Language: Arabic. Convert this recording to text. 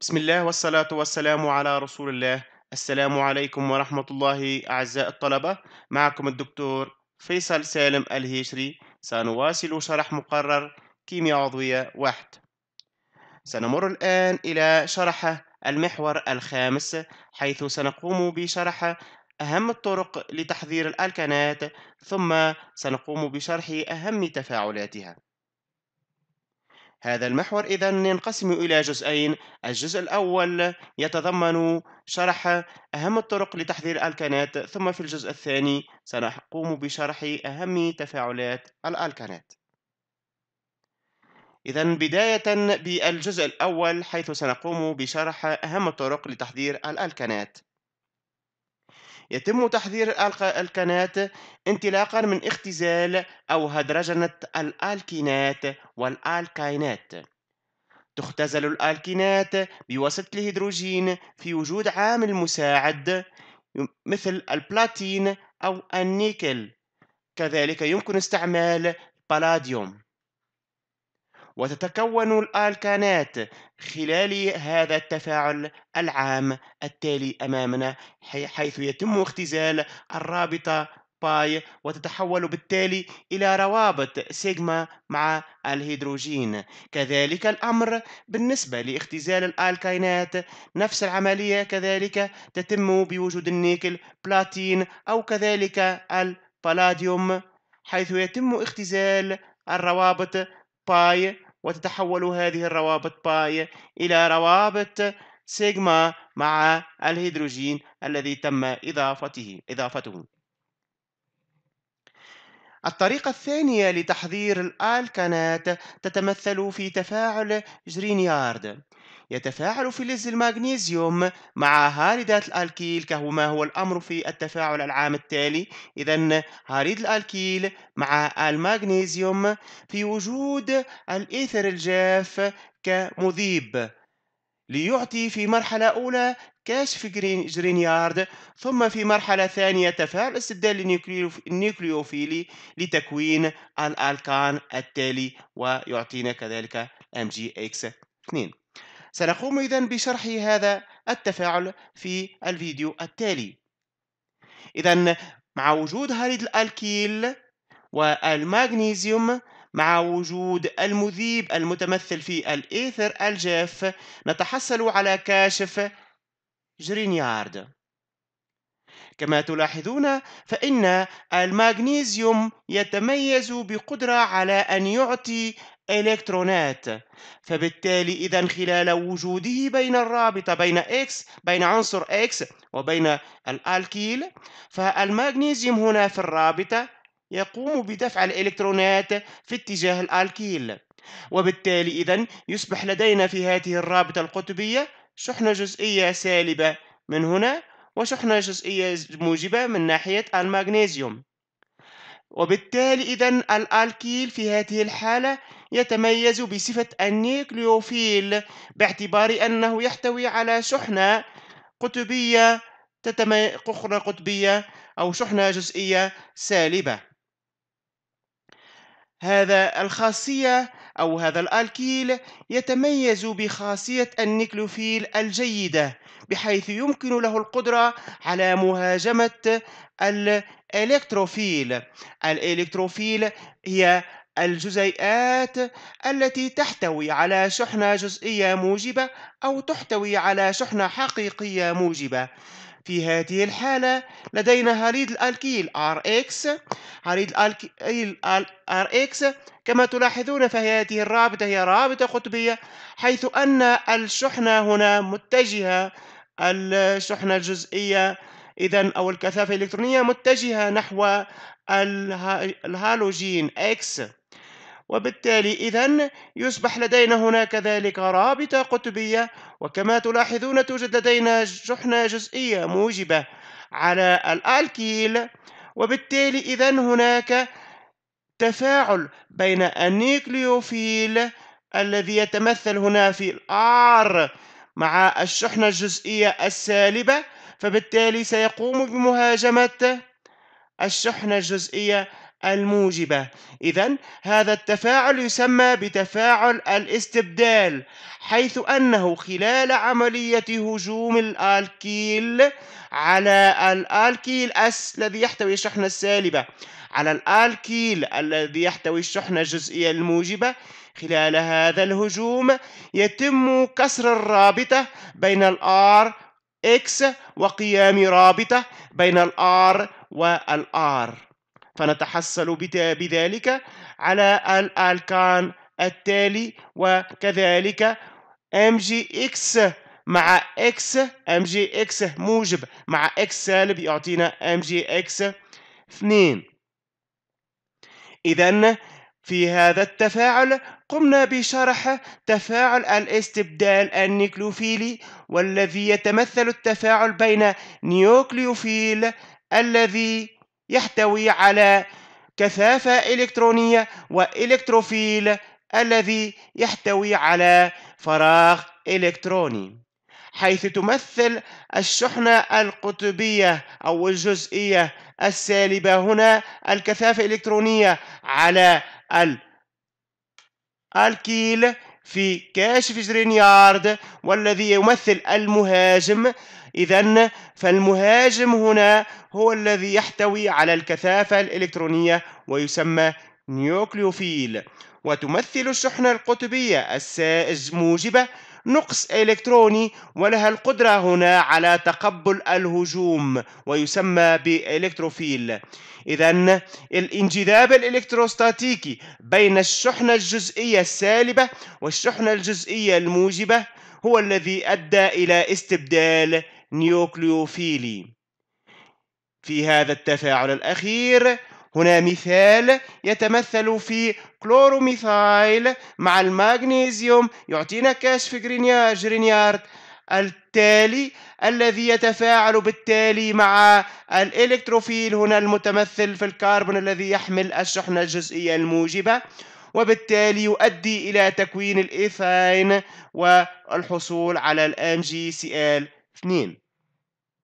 بسم الله والصلاة والسلام على رسول الله السلام عليكم ورحمة الله أعزائي الطلبة معكم الدكتور فيصل سالم الهيشري سنواصل شرح مقرر كيمياء عضوية واحد سنمر الآن إلى شرح المحور الخامس حيث سنقوم بشرح أهم الطرق لتحضير الألكانات ثم سنقوم بشرح أهم تفاعلاتها هذا المحور إذا ينقسم إلى جزئين الجزء الأول يتضمن شرح أهم الطرق لتحضير الألكانات ثم في الجزء الثاني سنقوم بشرح أهم تفاعلات الألكانات إذا بداية بالجزء الأول حيث سنقوم بشرح أهم الطرق لتحضير الألكانات يتم تحضير الألكانات انطلاقا من اختزال أو هدرجنة الألكينات والألكاينات تختزل الألكينات بواسطة الهيدروجين في وجود عامل مساعد مثل البلاتين أو النيكل كذلك يمكن استعمال بلاديوم وتتكون الألكانات خلال هذا التفاعل العام التالي أمامنا حيث يتم اختزال الرابطة باي وتتحول بالتالي إلى روابط سيجما مع الهيدروجين كذلك الأمر بالنسبة لاختزال الألكينات نفس العملية كذلك تتم بوجود النيكل بلاتين أو كذلك البلاديوم حيث يتم اختزال الروابط باي وتتحول هذه الروابط باي إلى روابط سيجما مع الهيدروجين الذي تم إضافته إضافته الطريقة الثانية لتحضير الألكانات تتمثل في تفاعل جرينيارد يتفاعل فلز المغنيسيوم مع هاردات الألكيل كما هو الأمر في التفاعل العام التالي إذا هاريد الألكيل مع المغنيسيوم في وجود الإيثر الجاف كمذيب ليعطي في مرحلة أولى كشف جرينيارد ثم في مرحلة ثانية تفاعل استبدال النيوكليوفيلي لتكوين الألكان التالي ويعطينا كذلك MgX2 سنقوم إذا بشرح هذا التفاعل في الفيديو التالي إذا مع وجود هاليد الألكيل والماغنيزيوم مع وجود المذيب المتمثل في الإيثر الجاف نتحصل على كاشف جرينيارد كما تلاحظون فإن الماغنيزيوم يتميز بقدرة على أن يعطي إلكترونات فبالتالي إذا خلال وجوده بين الرابطة بين اكس بين عنصر اكس وبين الألكيل فالمغنيسيوم هنا في الرابطة يقوم بدفع الإلكترونات في اتجاه الألكيل وبالتالي إذا يصبح لدينا في هذه الرابطة القطبية شحنة جزئية سالبة من هنا وشحنة جزئية موجبة من ناحية المغنيسيوم وبالتالي إذا الألكيل في هذه الحالة يتميز بصفة النيكليوفيل باعتبار أنه يحتوي على شحنة قطبية تتمي... قطبية أو شحنة جزئية سالبة هذا الخاصية أو هذا الألكيل يتميز بخاصية النيكلوفيل الجيدة بحيث يمكن له القدرة على مهاجمة الإلكتروفيل الإلكتروفيل هي الجزيئات التي تحتوي على شحنة جزئية موجبة أو تحتوي على شحنة حقيقية موجبة في هذه الحالة لدينا هاليد الألكيل RX هاليد الألكيل RX كما تلاحظون فهذه الرابطة هي رابطة قطبية حيث أن الشحنة هنا متجهة الشحنة الجزئية إذا أو الكثافة الإلكترونية متجهة نحو الهالوجين X وبالتالي إذا يصبح لدينا هنا كذلك رابطة قطبية وكما تلاحظون توجد لدينا شحنة جزئية موجبة على الألكيل وبالتالي إذا هناك تفاعل بين النيكليوفيل الذي يتمثل هنا في الآر مع الشحنة الجزئية السالبة فبالتالي سيقوم بمهاجمة الشحنة الجزئية الموجبة إذا هذا التفاعل يسمى بتفاعل الاستبدال حيث أنه خلال عملية هجوم الألكيل على الألكيل أس الذي يحتوي الشحنة السالبة على الألكيل الذي يحتوي الشحنة الجزئية الموجبة خلال هذا الهجوم يتم كسر الرابطة بين الآر إكس وقيام رابطة بين الآر والآر فنتحصل بذلك على الألكان التالي وكذلك ام جي اكس مع اكس ام جي اكس موجب مع اكس سالب يعطينا ام جي اكس 2 اذا في هذا التفاعل قمنا بشرح تفاعل الاستبدال النيكلوفيلي والذي يتمثل التفاعل بين نيوكليوفيل الذي يحتوي على كثافة إلكترونية وإلكتروفيل الذي يحتوي على فراغ إلكتروني حيث تمثل الشحنة القطبية أو الجزئية السالبة هنا الكثافة الإلكترونية على الألكيل في كاشف جرينيارد والذي يمثل المهاجم إذا فالمهاجم هنا هو الذي يحتوي على الكثافة الإلكترونية ويسمى نيوكليوفيل وتمثل الشحنة القطبية السائج موجبة نقص إلكتروني ولها القدرة هنا على تقبل الهجوم ويسمى بإلكتروفيل إذا الانجذاب الإلكتروستاتيكي بين الشحنة الجزئية السالبة والشحنة الجزئية الموجبة هو الذي أدى إلى استبدال نيوكليوفيلي في هذا التفاعل الأخير هنا مثال يتمثل في كلوروميثايل مع المغنيسيوم يعطينا كشف جرينيار جرينيارد التالي الذي يتفاعل بالتالي مع الإلكتروفيل هنا المتمثل في الكربون الذي يحمل الشحنة الجزئية الموجبة وبالتالي يؤدي إلى تكوين الإيثين والحصول على ال MgCl2